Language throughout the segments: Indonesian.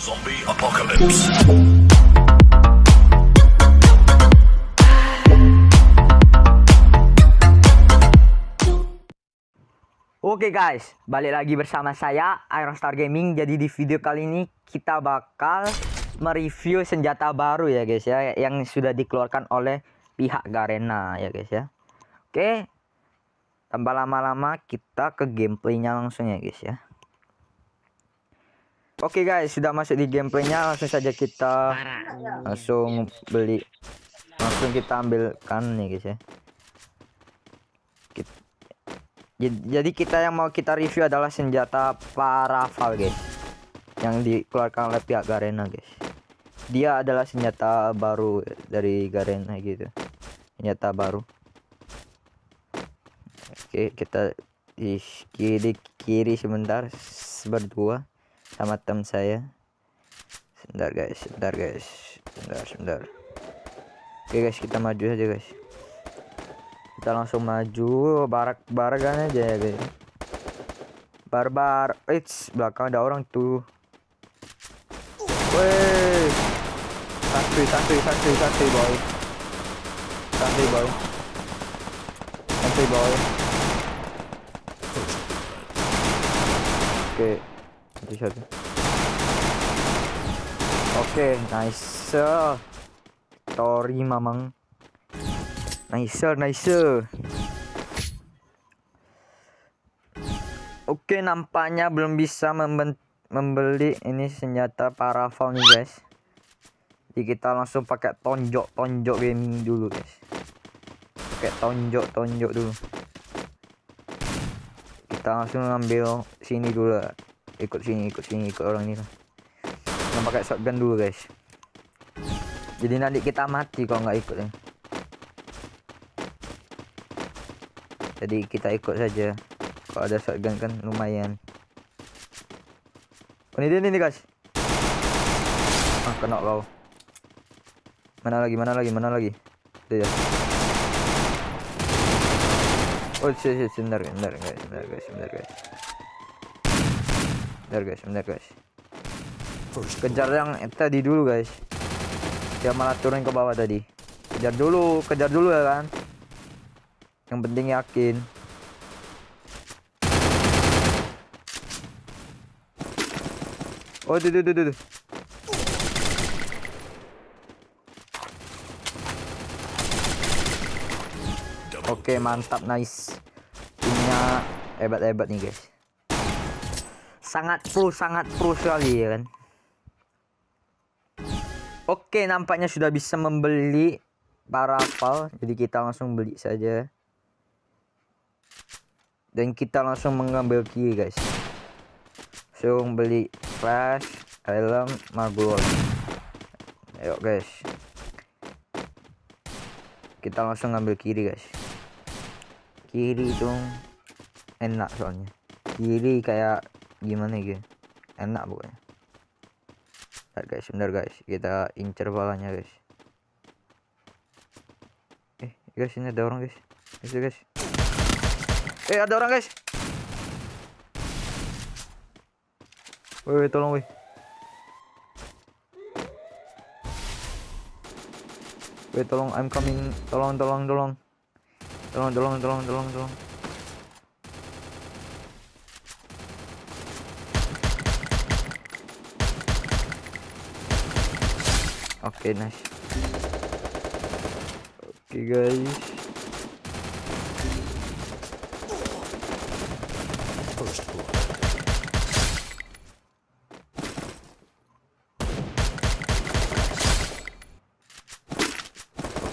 Zombie Apocalypse. Oke okay guys, balik lagi bersama saya Iron Star Gaming. Jadi di video kali ini kita bakal mereview senjata baru ya guys ya yang sudah dikeluarkan oleh pihak Garena ya guys ya. Oke. Okay. Tanpa lama-lama kita ke gameplaynya langsung ya guys ya. Oke okay guys, sudah masuk di gameplaynya. Langsung saja kita langsung beli, langsung kita ambilkan nih guys ya. jadi kita yang mau kita review adalah senjata parafal guys, yang dikeluarkan oleh pihak Garena guys. Dia adalah senjata baru dari Garena gitu, senjata baru. Oke, okay, kita di kiri, kiri sebentar berdua sama teman saya sebentar guys sebentar guys sebentar sebentar oke guys kita maju aja guys kita langsung maju barak barakan aja ya guys barbar it's belakang ada orang tuh woi, santuy santuy santuy santuy boy santuy boy santuy boy oke okay. Oke, okay, nice. Tori mamang. Nice, nice. Oke, okay, nampaknya belum bisa membeli ini senjata parafal nih, guys. Jadi kita langsung pakai tonjok-tonjok gaming dulu, guys. Pakai tonjok-tonjok dulu. Kita langsung ambil sini dulu. Ikut sini, ikut sini, ikut orang ini. Lah nggak pakai shotgun dulu guys jadi nanti kita mati kalau nggak ikut nih. jadi kita ikut saja kalau ada shotgun kan lumayan oh, ini dia nih guys ah kena kau mana lagi mana lagi mana lagi dia oh shit shit guys bentar guys bentar guys bentar guys bentar guys bentar guys Kejar yang tadi dulu guys. Dia malah turun ke bawah tadi. Kejar dulu, kejar dulu ya kan. Yang penting yakin. Oh, tuh, tuh, tuh, tuh. Oke, mantap, nice. punya hebat-hebat nih, guys. Sangat pro, sangat pro sekali ya kan. Oke, nampaknya sudah bisa membeli parapal. Jadi kita langsung beli saja. Dan kita langsung mengambil key, guys. Langsung beli flash, helm, magul. Ayo, guys. Kita langsung ambil kiri, guys. Kiri dong. Enak soalnya. Kiri kayak gimana gitu. Enak pokoknya. Bentar guys, bentar guys. Kita incer balanya guys. Eh, guys ini ada orang guys. Guys, guys. Eh, ada orang guys. Woi, tolong woi. Woi, tolong I'm coming. Tolong, tolong, tolong. Tolong, tolong, tolong, tolong, tolong. oke okay, nice oke okay, guys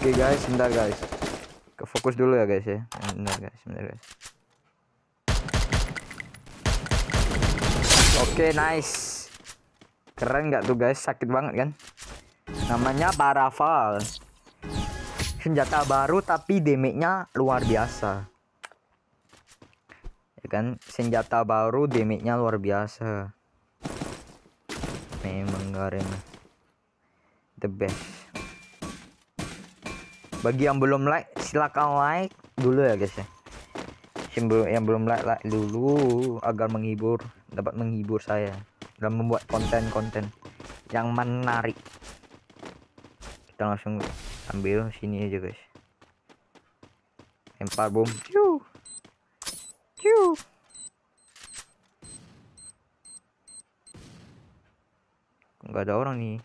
Oke okay guys, sebentar guys. Ke fokus dulu ya guys ya. Bentar guys, bentar guys. Oke, okay, nice. Keren nggak tuh guys? Sakit banget kan? namanya Barafal senjata baru tapi damage-nya luar biasa ya kan senjata baru damage-nya luar biasa memang garing the best bagi yang belum like silahkan like dulu ya guys ya yang belum like like dulu agar menghibur dapat menghibur saya dan membuat konten-konten yang menarik kita langsung ambil sini aja guys empat bom ciu nggak ada orang nih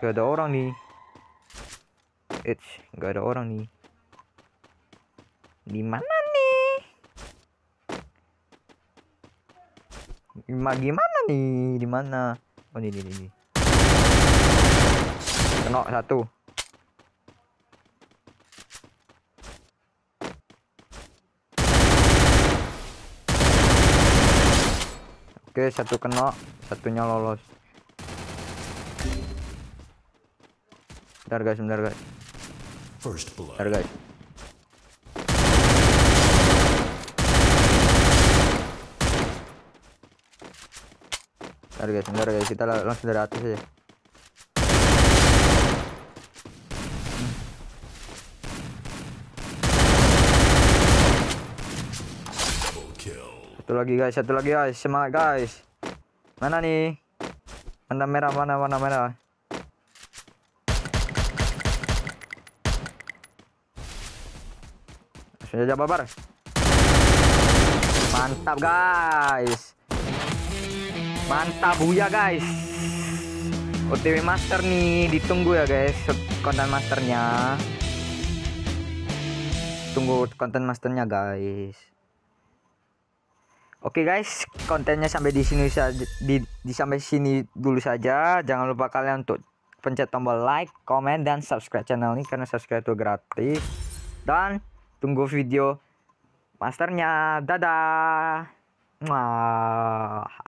nggak ada orang nih It's nggak ada orang nih di mana gimana nih di mana oh ini ini ini kena satu Oke, satu kena, satunya lolos. Bentar guys, bentar guys. Bentar guys. Ntar guys, ntar guys, kita langsung dari atas aja. Satu lagi guys, satu lagi guys, semangat guys. Mana nih? Mana merah, mana mana merah. Sudah jababar. Mantap guys mantap buya guys OTW master nih ditunggu ya guys konten masternya tunggu konten masternya guys Oke guys, kontennya sampai di sini saja di, di sampai sini dulu saja. Jangan lupa kalian untuk pencet tombol like, comment dan subscribe channel ini karena subscribe itu gratis. Dan tunggu video masternya. Dadah. Wah.